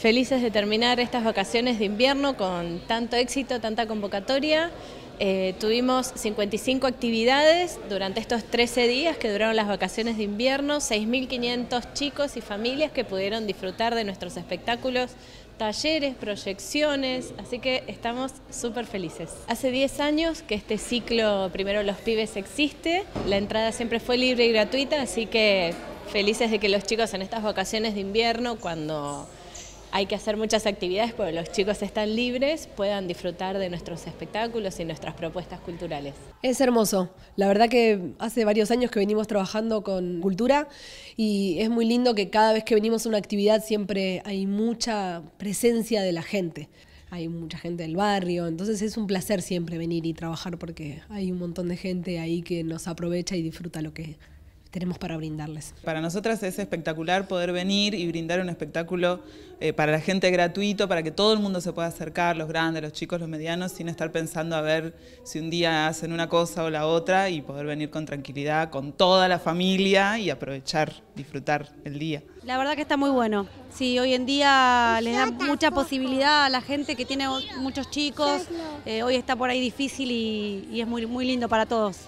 Felices de terminar estas vacaciones de invierno con tanto éxito, tanta convocatoria. Eh, tuvimos 55 actividades durante estos 13 días que duraron las vacaciones de invierno, 6.500 chicos y familias que pudieron disfrutar de nuestros espectáculos, talleres, proyecciones, así que estamos súper felices. Hace 10 años que este ciclo Primero los Pibes existe, la entrada siempre fue libre y gratuita, así que felices de que los chicos en estas vacaciones de invierno, cuando hay que hacer muchas actividades porque los chicos están libres, puedan disfrutar de nuestros espectáculos y nuestras propuestas culturales. Es hermoso. La verdad que hace varios años que venimos trabajando con cultura y es muy lindo que cada vez que venimos a una actividad siempre hay mucha presencia de la gente. Hay mucha gente del barrio, entonces es un placer siempre venir y trabajar porque hay un montón de gente ahí que nos aprovecha y disfruta lo que tenemos para brindarles. Para nosotras es espectacular poder venir y brindar un espectáculo eh, para la gente gratuito, para que todo el mundo se pueda acercar, los grandes, los chicos, los medianos, sin estar pensando a ver si un día hacen una cosa o la otra y poder venir con tranquilidad, con toda la familia y aprovechar, disfrutar el día. La verdad que está muy bueno. Sí, hoy en día les da mucha posibilidad a la gente que tiene muchos chicos. Eh, hoy está por ahí difícil y, y es muy, muy lindo para todos.